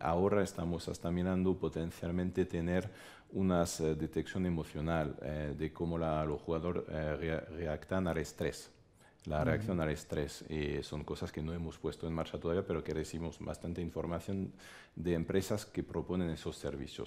ahora estamos hasta mirando potencialmente tener una eh, detección emocional eh, de cómo los jugadores eh, reactan al estrés, la reacción al estrés. son cosas que no hemos puesto en marcha todavía, pero que recibimos bastante información de empresas que proponen esos servicios.